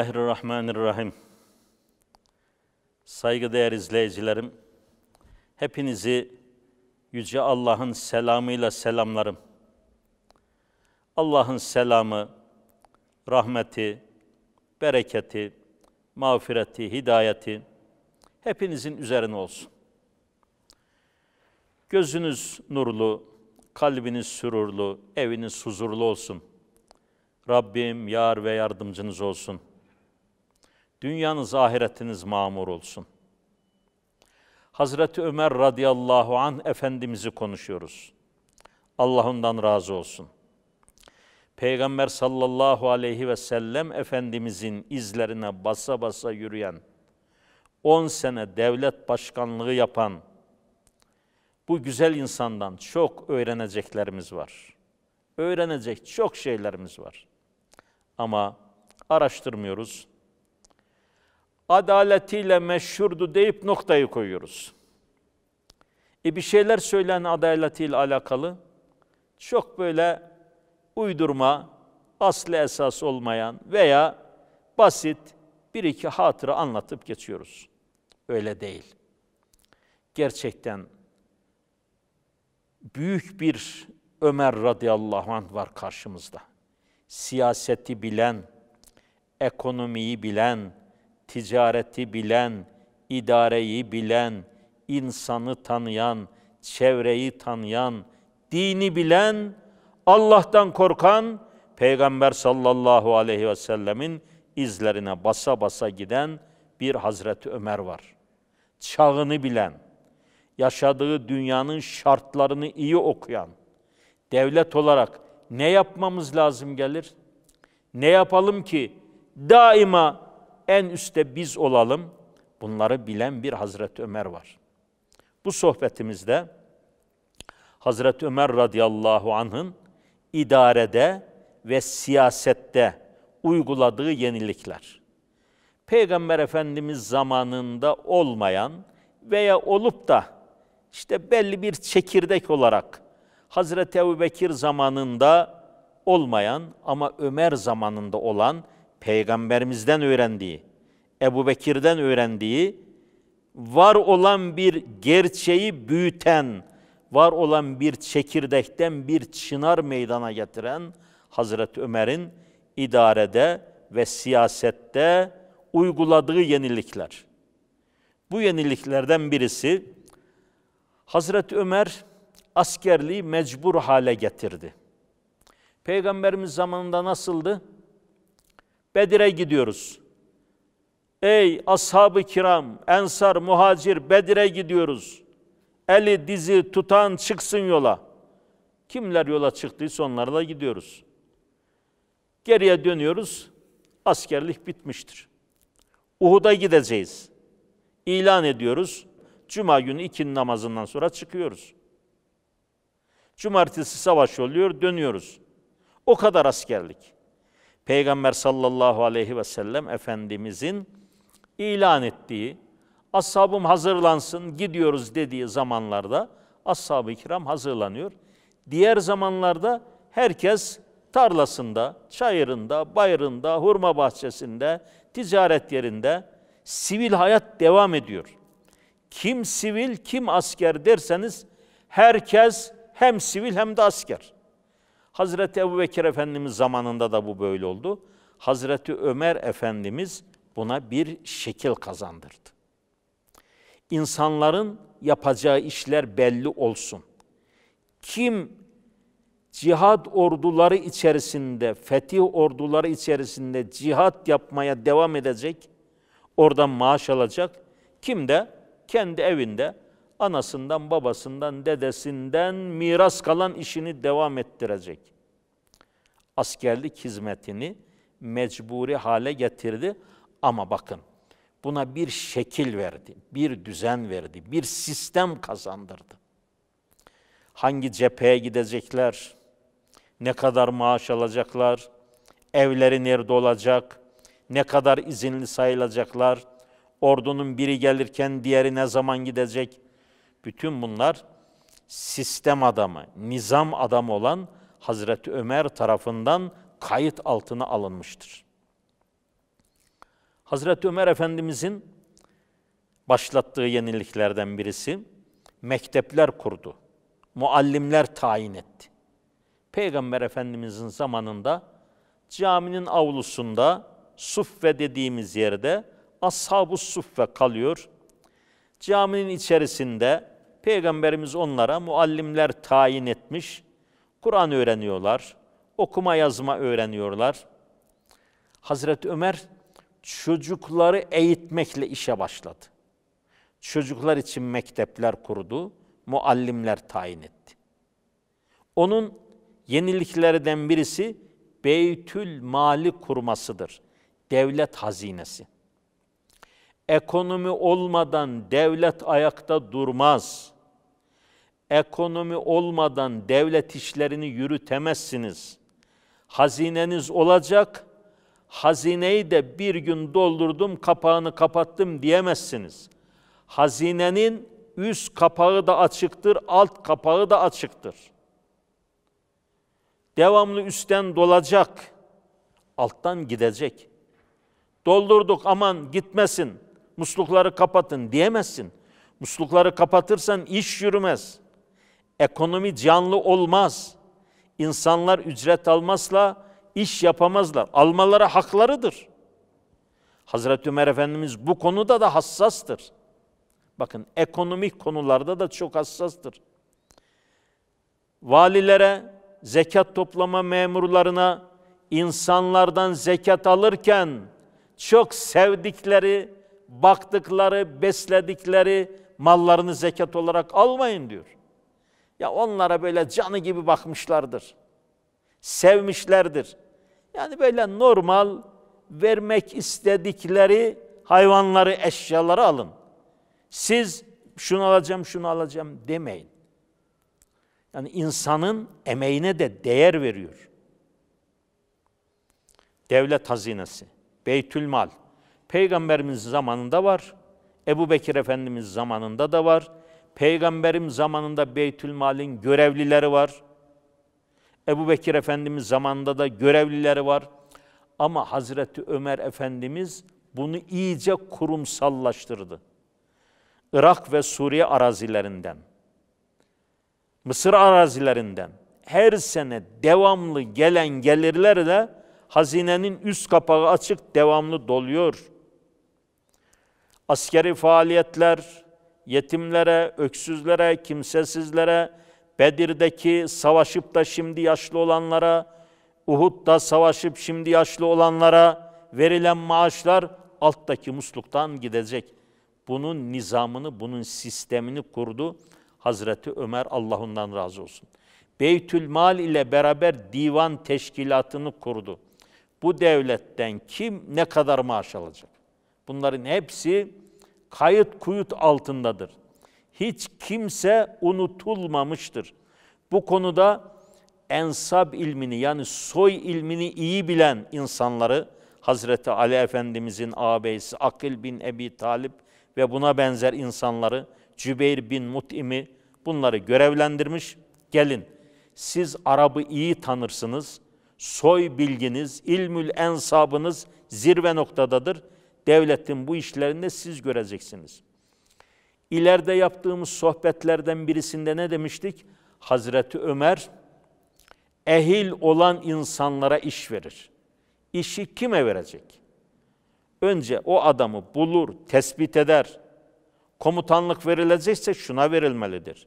Bismillahirrahmanirrahim. Saygıdeğer izleyicilerim, hepinizi Yüce Allah'ın selamıyla selamlarım. Allah'ın selamı, rahmeti, bereketi, mağfireti, hidayeti hepinizin üzerine olsun. Gözünüz nurlu, kalbiniz sürurlu, eviniz huzurlu olsun. Rabbim yar ve yardımcınız olsun.'' Dünyanız ahiretiniz mamur olsun. Hazreti Ömer radıyallahu an efendimizi konuşuyoruz. Allah ondan razı olsun. Peygamber sallallahu aleyhi ve sellem efendimizin izlerine basa basa yürüyen 10 sene devlet başkanlığı yapan bu güzel insandan çok öğreneceklerimiz var. Öğrenecek çok şeylerimiz var. Ama araştırmıyoruz, adaletiyle meşhurdu deyip noktayı koyuyoruz. E bir şeyler söylen adaletiyle alakalı çok böyle uydurma, aslı esas olmayan veya basit bir iki hatıra anlatıp geçiyoruz. Öyle değil. Gerçekten büyük bir Ömer radıyallahu anh var karşımızda. Siyaseti bilen, ekonomiyi bilen, ticareti bilen, idareyi bilen, insanı tanıyan, çevreyi tanıyan, dini bilen, Allah'tan korkan, Peygamber sallallahu aleyhi ve sellemin izlerine basa basa giden bir Hazreti Ömer var. Çağını bilen, yaşadığı dünyanın şartlarını iyi okuyan, devlet olarak ne yapmamız lazım gelir? Ne yapalım ki daima en üstte biz olalım. Bunları bilen bir Hazreti Ömer var. Bu sohbetimizde Hazreti Ömer radıyallahu anh'ın idarede ve siyasette uyguladığı yenilikler. Peygamber Efendimiz zamanında olmayan veya olup da işte belli bir çekirdek olarak Hazreti Bekir zamanında olmayan ama Ömer zamanında olan peygamberimizden öğrendiği, Ebu Bekir'den öğrendiği var olan bir gerçeği büyüten, var olan bir çekirdekten bir çınar meydana getiren Hazreti Ömer'in idarede ve siyasette uyguladığı yenilikler. Bu yeniliklerden birisi Hazreti Ömer askerliği mecbur hale getirdi. Peygamberimiz zamanında nasıldı? Bedir'e gidiyoruz. Ey ashab-ı kiram, ensar, muhacir, Bedir'e gidiyoruz. Eli dizi tutan çıksın yola. Kimler yola çıktıysa onlarla gidiyoruz. Geriye dönüyoruz. Askerlik bitmiştir. Uhud'a gideceğiz. İlan ediyoruz. Cuma günü ikinin namazından sonra çıkıyoruz. Cumartesi savaş oluyor, dönüyoruz. O kadar askerlik. Peygamber sallallahu aleyhi ve sellem Efendimizin ilan ettiği, ashabım hazırlansın gidiyoruz dediği zamanlarda ashab-ı kiram hazırlanıyor. Diğer zamanlarda herkes tarlasında, çayırında, bayırında hurma bahçesinde, ticaret yerinde sivil hayat devam ediyor. Kim sivil, kim asker derseniz herkes hem sivil hem de asker. Hazreti Ebu Bekir Efendimiz zamanında da bu böyle oldu. Hazreti Ömer Efendimiz buna bir şekil kazandırdı. İnsanların yapacağı işler belli olsun. Kim cihad orduları içerisinde, fetih orduları içerisinde cihat yapmaya devam edecek, oradan maaş alacak. Kim de kendi evinde anasından, babasından, dedesinden miras kalan işini devam ettirecek. Askerlik hizmetini mecburi hale getirdi ama bakın buna bir şekil verdi, bir düzen verdi, bir sistem kazandırdı. Hangi cepheye gidecekler, ne kadar maaş alacaklar, evleri nerede olacak, ne kadar izinli sayılacaklar, ordunun biri gelirken diğeri ne zaman gidecek, bütün bunlar sistem adamı, nizam adamı olan Hazreti Ömer tarafından kayıt altına alınmıştır. Hazreti Ömer Efendimizin başlattığı yeniliklerden birisi mektepler kurdu. Muallimler tayin etti. Peygamber Efendimizin zamanında caminin avlusunda suffe dediğimiz yerde ashab-ı suffe kalıyor. Caminin içerisinde Peygamberimiz onlara muallimler tayin etmiş. Kur'an öğreniyorlar. Okuma yazma öğreniyorlar. Hazreti Ömer çocukları eğitmekle işe başladı. Çocuklar için mektepler kurdu, muallimler tayin etti. Onun yeniliklerden birisi Beytül Mali kurmasıdır. Devlet hazinesi. Ekonomi olmadan devlet ayakta durmaz ekonomi olmadan devlet işlerini yürütemezsiniz. Hazineniz olacak, hazineyi de bir gün doldurdum, kapağını kapattım diyemezsiniz. Hazinenin üst kapağı da açıktır, alt kapağı da açıktır. Devamlı üstten dolacak, alttan gidecek. Doldurduk aman gitmesin, muslukları kapatın diyemezsin. Muslukları kapatırsan iş yürümez.'' Ekonomi canlı olmaz. İnsanlar ücret almazla iş yapamazlar. Almalara haklarıdır. Hazreti Ömer Efendimiz bu konuda da hassastır. Bakın ekonomik konularda da çok hassastır. Valilere, zekat toplama memurlarına insanlardan zekat alırken çok sevdikleri, baktıkları, besledikleri mallarını zekat olarak almayın diyor. Ya onlara böyle canı gibi bakmışlardır. Sevmişlerdir. Yani böyle normal vermek istedikleri hayvanları, eşyaları alın. Siz şunu alacağım, şunu alacağım demeyin. Yani insanın emeğine de değer veriyor. Devlet hazinesi, beytül mal, Peygamberimiz zamanında var. Ebu Bekir Efendimiz zamanında da var. Peygamberim zamanında Beytülmal'in görevlileri var. Ebu Bekir Efendimiz zamanında da görevlileri var. Ama Hazreti Ömer Efendimiz bunu iyice kurumsallaştırdı. Irak ve Suriye arazilerinden, Mısır arazilerinden her sene devamlı gelen de hazinenin üst kapağı açık devamlı doluyor. Askeri faaliyetler, yetimlere, öksüzlere, kimsesizlere, Bedir'deki savaşıp da şimdi yaşlı olanlara, Uhud'da savaşıp şimdi yaşlı olanlara verilen maaşlar alttaki musluktan gidecek. Bunun nizamını, bunun sistemini kurdu Hazreti Ömer Allah ondan razı olsun. Beytül Mal ile beraber divan teşkilatını kurdu. Bu devletten kim ne kadar maaş alacak? Bunların hepsi kayıt kuyut altındadır. Hiç kimse unutulmamıştır. Bu konuda ensab ilmini yani soy ilmini iyi bilen insanları Hazreti Ali Efendimizin ağabeyisi Akil bin Ebi Talip ve buna benzer insanları Cübeyr bin Mut'im'i bunları görevlendirmiş. Gelin siz Arap'ı iyi tanırsınız. Soy bilginiz, ilmül ensabınız zirve noktadadır.'' devletin bu işlerinde siz göreceksiniz. İleride yaptığımız sohbetlerden birisinde ne demiştik? Hazreti Ömer ehil olan insanlara iş verir. İşi kime verecek? Önce o adamı bulur, tespit eder. Komutanlık verilecekse şuna verilmelidir.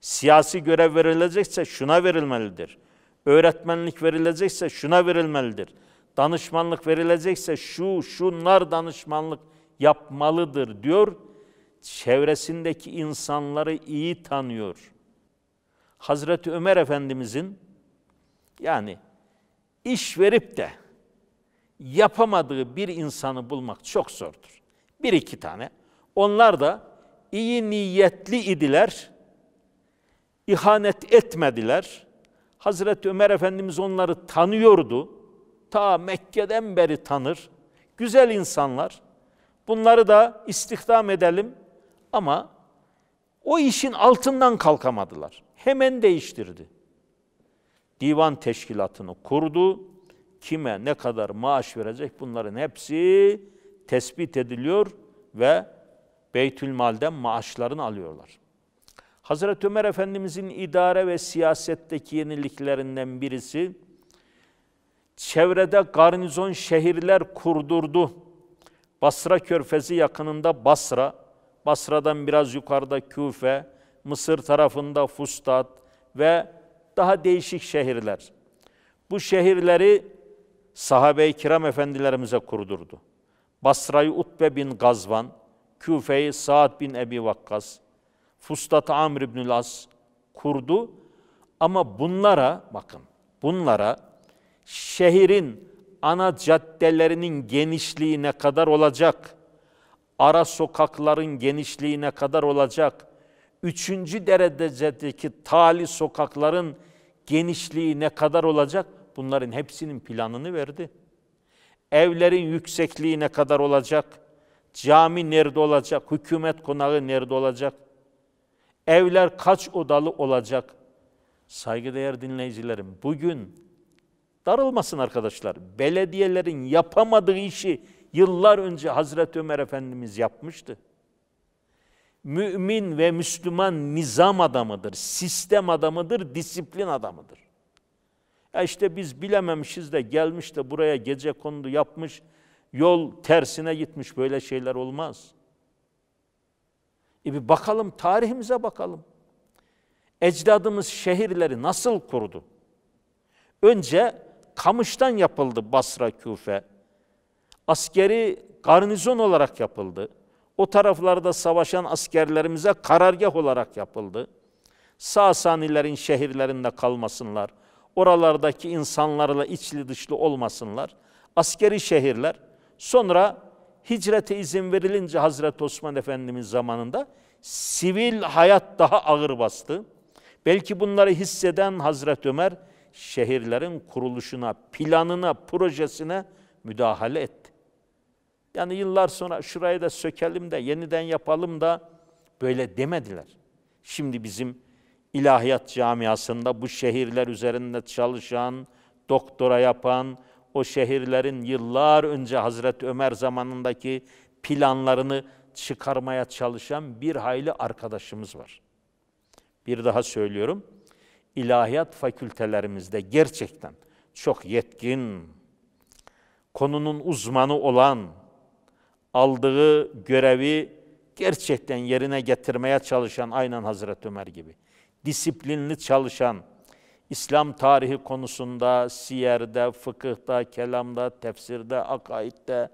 Siyasi görev verilecekse şuna verilmelidir. Öğretmenlik verilecekse şuna verilmelidir danışmanlık verilecekse şu şunlar danışmanlık yapmalıdır diyor. Çevresindeki insanları iyi tanıyor. Hazreti Ömer Efendimizin yani iş verip de yapamadığı bir insanı bulmak çok zordur. Bir iki tane. Onlar da iyi niyetli idiler. ihanet etmediler. Hazreti Ömer Efendimiz onları tanıyordu ta Mekke'den beri tanır. Güzel insanlar. Bunları da istihdam edelim ama o işin altından kalkamadılar. Hemen değiştirdi. Divan teşkilatını kurdu. Kime ne kadar maaş verecek bunların hepsi tespit ediliyor ve Beytülmal'den maaşlarını alıyorlar. Hazreti Ömer Efendimizin idare ve siyasetteki yeniliklerinden birisi çevrede garnizon şehirler kurdurdu. Basra körfezi yakınında Basra, Basra'dan biraz yukarıda Küfe, Mısır tarafında Fustat ve daha değişik şehirler. Bu şehirleri sahabe-i kiram efendilerimize kurdurdu. Basra'yı Utbe bin Gazvan, Küfe'yi Saad bin Ebi Vakkas, Fustat Amr ibnül As kurdu. Ama bunlara, bakın, bunlara şehrin ana caddelerinin genişliğine kadar olacak, ara sokakların genişliğine kadar olacak, üçüncü derecedeki tali sokakların genişliği ne kadar olacak, bunların hepsinin planını verdi. Evlerin yüksekliği ne kadar olacak, cami nerede olacak, hükümet konağı nerede olacak, evler kaç odalı olacak. Saygıdeğer dinleyicilerim, bugün Darılmasın arkadaşlar. Belediyelerin yapamadığı işi yıllar önce Hazreti Ömer Efendimiz yapmıştı. Mümin ve Müslüman nizam adamıdır, sistem adamıdır, disiplin adamıdır. E işte biz bilememişiz de gelmiş de buraya gece kondu yapmış, yol tersine gitmiş böyle şeyler olmaz. E bir bakalım tarihimize bakalım. Ecdadımız şehirleri nasıl kurdu? Önce kamıştan yapıldı Basra, Küfe. Askeri garnizon olarak yapıldı. O taraflarda savaşan askerlerimize karargah olarak yapıldı. Sasanilerin şehirlerinde kalmasınlar. Oralardaki insanlarla içli dışlı olmasınlar. Askeri şehirler. Sonra hicrete izin verilince Hazreti Osman Efendimiz zamanında sivil hayat daha ağır bastı. Belki bunları hisseden Hazreti Ömer şehirlerin kuruluşuna, planına, projesine müdahale etti. Yani yıllar sonra şurayı da sökelim de yeniden yapalım da böyle demediler. Şimdi bizim ilahiyat camiasında bu şehirler üzerinde çalışan, doktora yapan, o şehirlerin yıllar önce Hazreti Ömer zamanındaki planlarını çıkarmaya çalışan bir hayli arkadaşımız var. Bir daha söylüyorum ilahiyat fakültelerimizde gerçekten çok yetkin, konunun uzmanı olan, aldığı görevi gerçekten yerine getirmeye çalışan aynen Hazreti Ömer gibi disiplinli çalışan, İslam tarihi konusunda, siyerde, fıkıhta, kelamda, tefsirde, akaidde,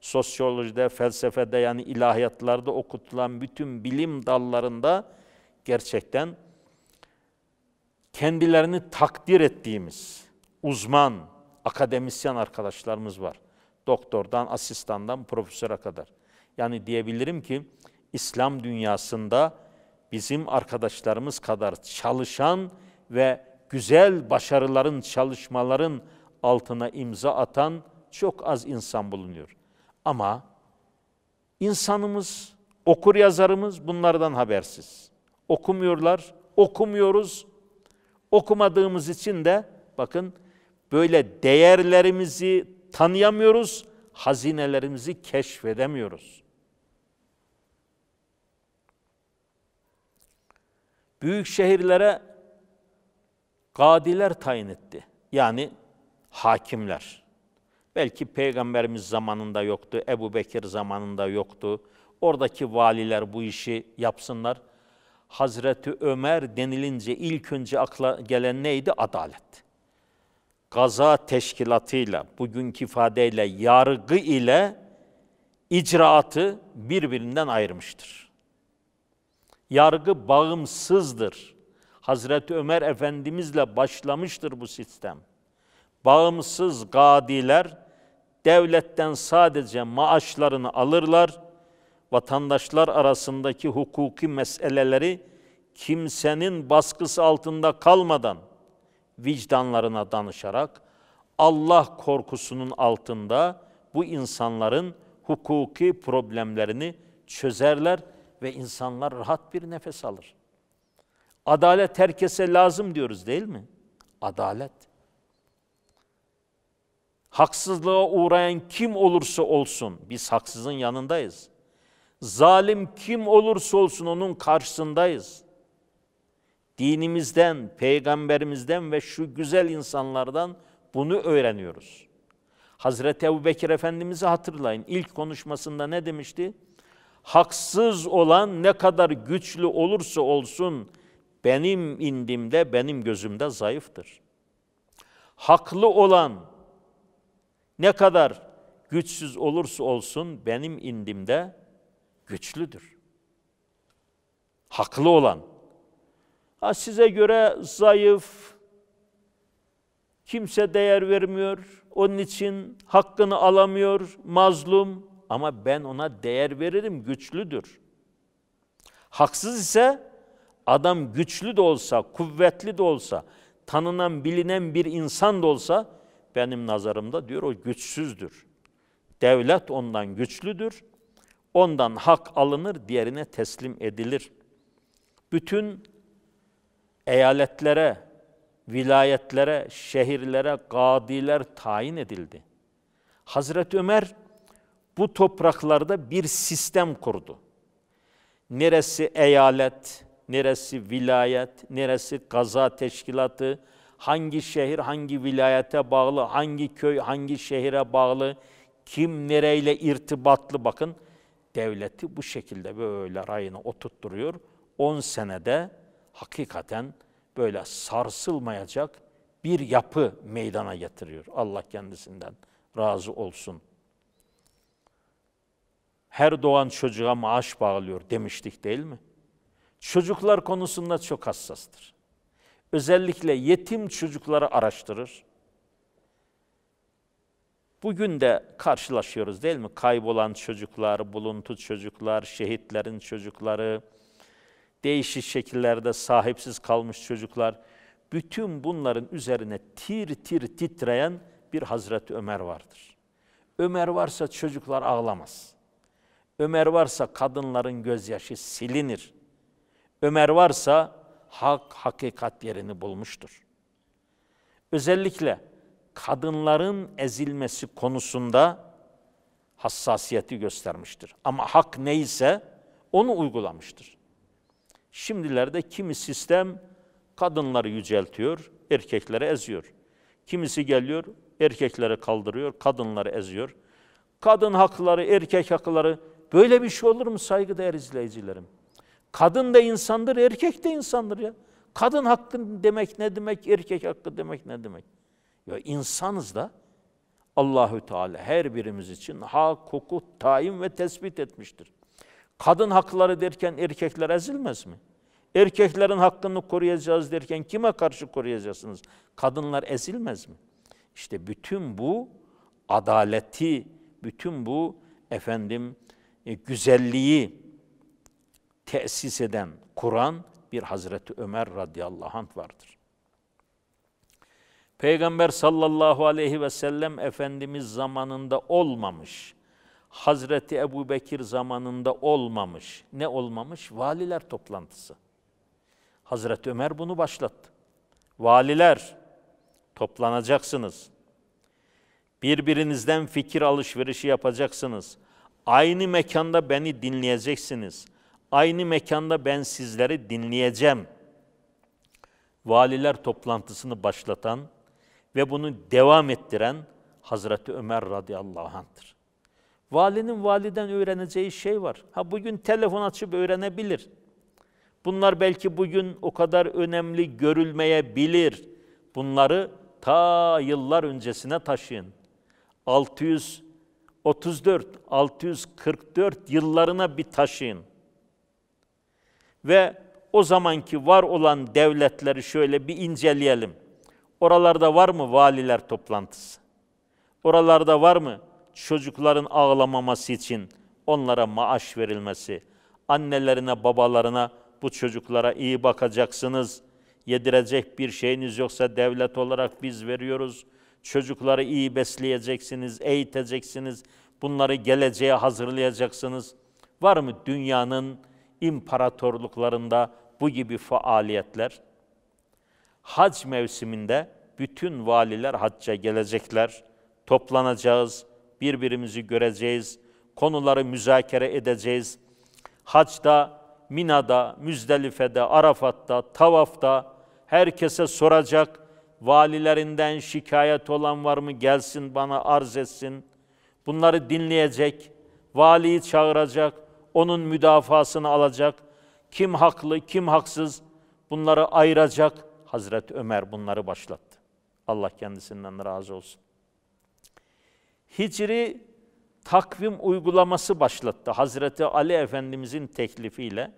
sosyolojide, felsefede yani ilahiyatlarda okutulan bütün bilim dallarında gerçekten kendilerini takdir ettiğimiz uzman, akademisyen arkadaşlarımız var. Doktordan, asistandan, profesöre kadar. Yani diyebilirim ki İslam dünyasında bizim arkadaşlarımız kadar çalışan ve güzel başarıların, çalışmaların altına imza atan çok az insan bulunuyor. Ama insanımız, okur yazarımız bunlardan habersiz. Okumuyorlar, okumuyoruz, Okumadığımız için de bakın böyle değerlerimizi tanıyamıyoruz, hazinelerimizi keşfedemiyoruz. Büyük şehirlere gadiler tayin etti. Yani hakimler. Belki peygamberimiz zamanında yoktu, Ebu Bekir zamanında yoktu. Oradaki valiler bu işi yapsınlar. Hazreti Ömer denilince ilk önce akla gelen neydi? Adalet. Gaza teşkilatıyla, bugünkü ifadeyle yargı ile icraatı birbirinden ayırmıştır. Yargı bağımsızdır. Hazreti Ömer Efendimizle başlamıştır bu sistem. Bağımsız gadiler devletten sadece maaşlarını alırlar, vatandaşlar arasındaki hukuki meseleleri kimsenin baskısı altında kalmadan vicdanlarına danışarak Allah korkusunun altında bu insanların hukuki problemlerini çözerler ve insanlar rahat bir nefes alır. Adalet herkese lazım diyoruz değil mi? Adalet. Haksızlığa uğrayan kim olursa olsun biz haksızın yanındayız. Zalim kim olursa olsun onun karşısındayız. Dinimizden, peygamberimizden ve şu güzel insanlardan bunu öğreniyoruz. Hazreti Ebu Bekir Efendimiz'i hatırlayın. İlk konuşmasında ne demişti? Haksız olan ne kadar güçlü olursa olsun benim indimde, benim gözümde zayıftır. Haklı olan ne kadar güçsüz olursa olsun benim indimde güçlüdür. Haklı olan. Ha size göre zayıf, kimse değer vermiyor, onun için hakkını alamıyor, mazlum ama ben ona değer veririm, güçlüdür. Haksız ise adam güçlü de olsa, kuvvetli de olsa, tanınan, bilinen bir insan da olsa benim nazarımda diyor o güçsüzdür. Devlet ondan güçlüdür, Ondan hak alınır, diğerine teslim edilir. Bütün eyaletlere, vilayetlere, şehirlere gadiler tayin edildi. Hazreti Ömer bu topraklarda bir sistem kurdu. Neresi eyalet, neresi vilayet, neresi kaza teşkilatı, hangi şehir hangi vilayete bağlı, hangi köy hangi şehire bağlı, kim nereyle irtibatlı bakın devleti bu şekilde böyle rayına oturtturuyor. 10 senede hakikaten böyle sarsılmayacak bir yapı meydana getiriyor. Allah kendisinden razı olsun. Her doğan çocuğa maaş bağlıyor demiştik değil mi? Çocuklar konusunda çok hassastır. Özellikle yetim çocukları araştırır. Bugün de karşılaşıyoruz değil mi? Kaybolan çocuklar, buluntu çocuklar, şehitlerin çocukları, değişik şekillerde sahipsiz kalmış çocuklar. Bütün bunların üzerine tir tir titreyen bir Hazreti Ömer vardır. Ömer varsa çocuklar ağlamaz. Ömer varsa kadınların gözyaşı silinir. Ömer varsa hak hakikat yerini bulmuştur. Özellikle kadınların ezilmesi konusunda hassasiyeti göstermiştir. Ama hak neyse onu uygulamıştır. Şimdilerde kimi sistem kadınları yüceltiyor, erkekleri eziyor. Kimisi geliyor, erkekleri kaldırıyor, kadınları eziyor. Kadın hakları, erkek hakları böyle bir şey olur mu saygıdeğer izleyicilerim? Kadın da insandır, erkek de insandır ya. Kadın hakkı demek ne demek, erkek hakkı demek ne demek? Ya insanız da Allahü Teala her birimiz için hak, hukuk tayin ve tespit etmiştir. Kadın hakları derken erkekler ezilmez mi? Erkeklerin hakkını koruyacağız derken kime karşı koruyacaksınız? Kadınlar ezilmez mi? İşte bütün bu adaleti, bütün bu efendim e, güzelliği tesis eden, kuran bir Hazreti Ömer radıyallahu anh vardır. Peygamber sallallahu aleyhi ve sellem Efendimiz zamanında olmamış. Hazreti Ebu Bekir zamanında olmamış. Ne olmamış? Valiler toplantısı. Hazreti Ömer bunu başlattı. Valiler toplanacaksınız. Birbirinizden fikir alışverişi yapacaksınız. Aynı mekanda beni dinleyeceksiniz. Aynı mekanda ben sizleri dinleyeceğim. Valiler toplantısını başlatan ve bunu devam ettiren Hazreti Ömer radıyallahu anh'tır. Valinin validen öğreneceği şey var. Ha bugün telefon açıp öğrenebilir. Bunlar belki bugün o kadar önemli görülmeyebilir. Bunları ta yıllar öncesine taşıyın. 634, 644 yıllarına bir taşıyın. Ve o zamanki var olan devletleri şöyle bir inceleyelim. Oralarda var mı valiler toplantısı? Oralarda var mı çocukların ağlamaması için onlara maaş verilmesi? Annelerine, babalarına bu çocuklara iyi bakacaksınız. Yedirecek bir şeyiniz yoksa devlet olarak biz veriyoruz. Çocukları iyi besleyeceksiniz, eğiteceksiniz. Bunları geleceğe hazırlayacaksınız. Var mı dünyanın imparatorluklarında bu gibi faaliyetler? hac mevsiminde bütün valiler hacca gelecekler. Toplanacağız, birbirimizi göreceğiz, konuları müzakere edeceğiz. Hacda, Mina'da, Müzdelife'de, Arafat'ta, Tavaf'ta herkese soracak. Valilerinden şikayet olan var mı gelsin bana arz etsin. Bunları dinleyecek, valiyi çağıracak, onun müdafasını alacak. Kim haklı, kim haksız bunları ayıracak Hazreti Ömer bunları başlattı. Allah kendisinden razı olsun. Hicri takvim uygulaması başlattı Hazreti Ali Efendimizin teklifiyle.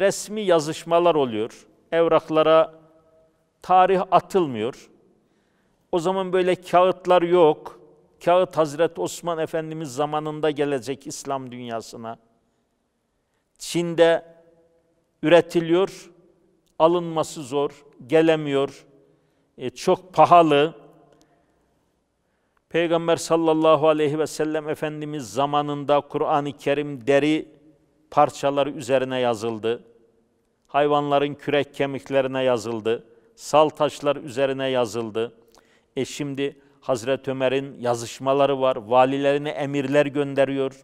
Resmi yazışmalar oluyor. Evraklara tarih atılmıyor. O zaman böyle kağıtlar yok. Kağıt Hazreti Osman Efendimiz zamanında gelecek İslam dünyasına. Çin'de üretiliyor alınması zor, gelemiyor, e, çok pahalı. Peygamber sallallahu aleyhi ve sellem Efendimiz zamanında Kur'an-ı Kerim deri parçaları üzerine yazıldı. Hayvanların kürek kemiklerine yazıldı. Sal taşlar üzerine yazıldı. E şimdi Hazreti Ömer'in yazışmaları var. Valilerine emirler gönderiyor.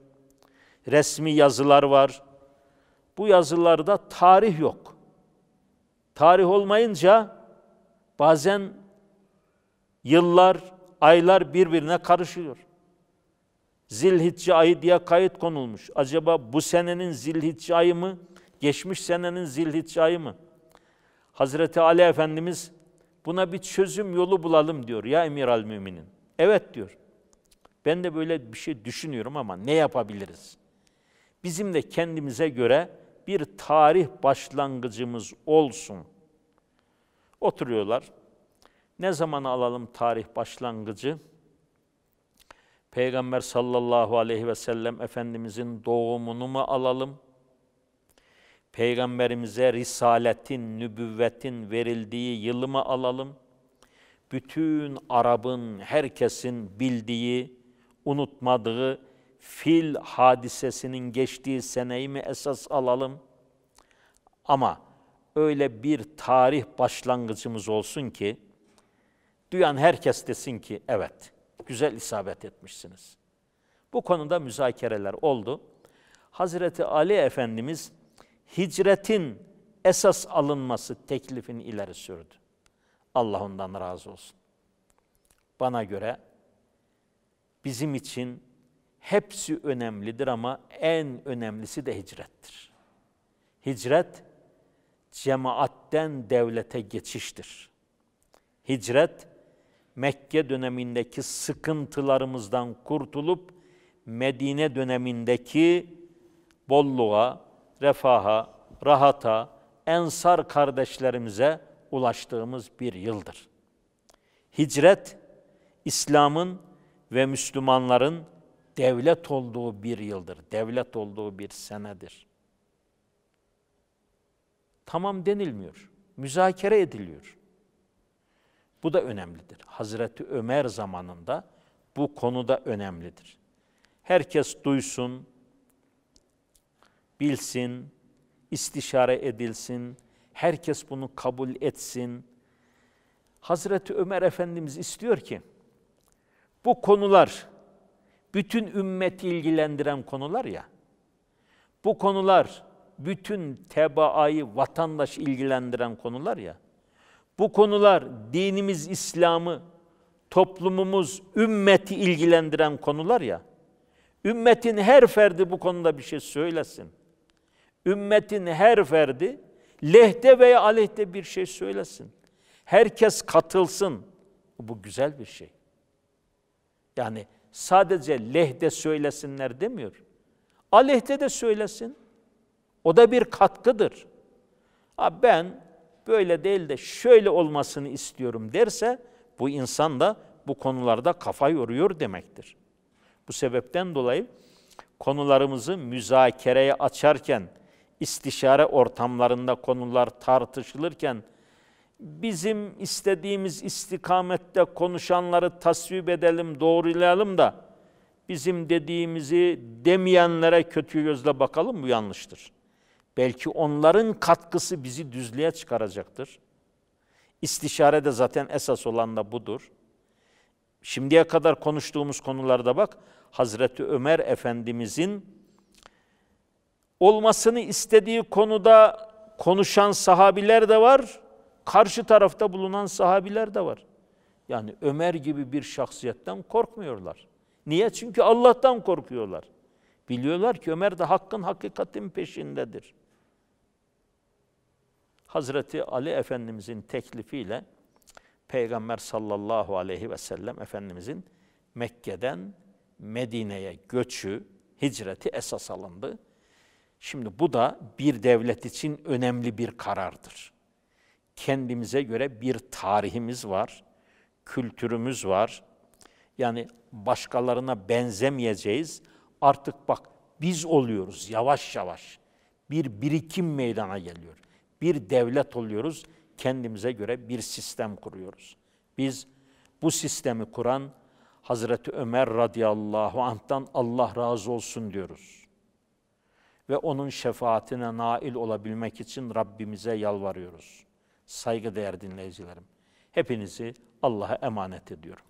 Resmi yazılar var. Bu yazılarda tarih yok. Tarih olmayınca bazen yıllar, aylar birbirine karışıyor. Zilhicce ayı diye kayıt konulmuş. Acaba bu senenin Zilhicce ayı mı? Geçmiş senenin Zilhicce ayı mı? Hazreti Ali Efendimiz buna bir çözüm yolu bulalım diyor ya emir al müminin. Evet diyor. Ben de böyle bir şey düşünüyorum ama ne yapabiliriz? Bizim de kendimize göre bir tarih başlangıcımız olsun. Oturuyorlar. Ne zaman alalım tarih başlangıcı? Peygamber sallallahu aleyhi ve sellem Efendimizin doğumunu mu alalım? Peygamberimize risaletin, nübüvvetin verildiği yılı mı alalım? Bütün Arap'ın, herkesin bildiği, unutmadığı fil hadisesinin geçtiği seneyi mi esas alalım? Ama öyle bir tarih başlangıcımız olsun ki duyan herkes desin ki evet güzel isabet etmişsiniz. Bu konuda müzakereler oldu. Hazreti Ali Efendimiz hicretin esas alınması teklifini ileri sürdü. Allah ondan razı olsun. Bana göre bizim için hepsi önemlidir ama en önemlisi de hicrettir. Hicret cemaatten devlete geçiştir. Hicret Mekke dönemindeki sıkıntılarımızdan kurtulup Medine dönemindeki bolluğa, refaha, rahata, ensar kardeşlerimize ulaştığımız bir yıldır. Hicret İslam'ın ve Müslümanların devlet olduğu bir yıldır, devlet olduğu bir senedir. Tamam denilmiyor, müzakere ediliyor. Bu da önemlidir. Hazreti Ömer zamanında bu konuda önemlidir. Herkes duysun, bilsin, istişare edilsin, herkes bunu kabul etsin. Hazreti Ömer Efendimiz istiyor ki, bu konular bütün ümmeti ilgilendiren konular ya. Bu konular bütün tebaayı, vatandaş ilgilendiren konular ya. Bu konular dinimiz İslam'ı, toplumumuz, ümmeti ilgilendiren konular ya. Ümmetin her ferdi bu konuda bir şey söylesin. Ümmetin her ferdi lehte veya aleyhte bir şey söylesin. Herkes katılsın. Bu güzel bir şey. Yani sadece lehde söylesinler demiyor. Aleyhte de söylesin. O da bir katkıdır. Ha ben böyle değil de şöyle olmasını istiyorum derse bu insan da bu konularda kafa yoruyor demektir. Bu sebepten dolayı konularımızı müzakereye açarken, istişare ortamlarında konular tartışılırken bizim istediğimiz istikamette konuşanları tasvip edelim, doğrulayalım da bizim dediğimizi demeyenlere kötü gözle bakalım bu yanlıştır. Belki onların katkısı bizi düzlüğe çıkaracaktır. İstişare de zaten esas olan da budur. Şimdiye kadar konuştuğumuz konularda bak Hazreti Ömer Efendimizin olmasını istediği konuda konuşan sahabiler de var Karşı tarafta bulunan sahabiler de var. Yani Ömer gibi bir şahsiyetten korkmuyorlar. Niye? Çünkü Allah'tan korkuyorlar. Biliyorlar ki Ömer de hakkın hakikatin peşindedir. Hazreti Ali Efendimizin teklifiyle Peygamber sallallahu aleyhi ve sellem Efendimizin Mekke'den Medine'ye göçü, hicreti esas alındı. Şimdi bu da bir devlet için önemli bir karardır kendimize göre bir tarihimiz var, kültürümüz var. Yani başkalarına benzemeyeceğiz. Artık bak biz oluyoruz yavaş yavaş. Bir birikim meydana geliyor. Bir devlet oluyoruz. Kendimize göre bir sistem kuruyoruz. Biz bu sistemi kuran Hazreti Ömer radıyallahu anh'tan Allah razı olsun diyoruz. Ve onun şefaatine nail olabilmek için Rabbimize yalvarıyoruz.'' Saygıdeğer dinleyicilerim, hepinizi Allah'a emanet ediyorum.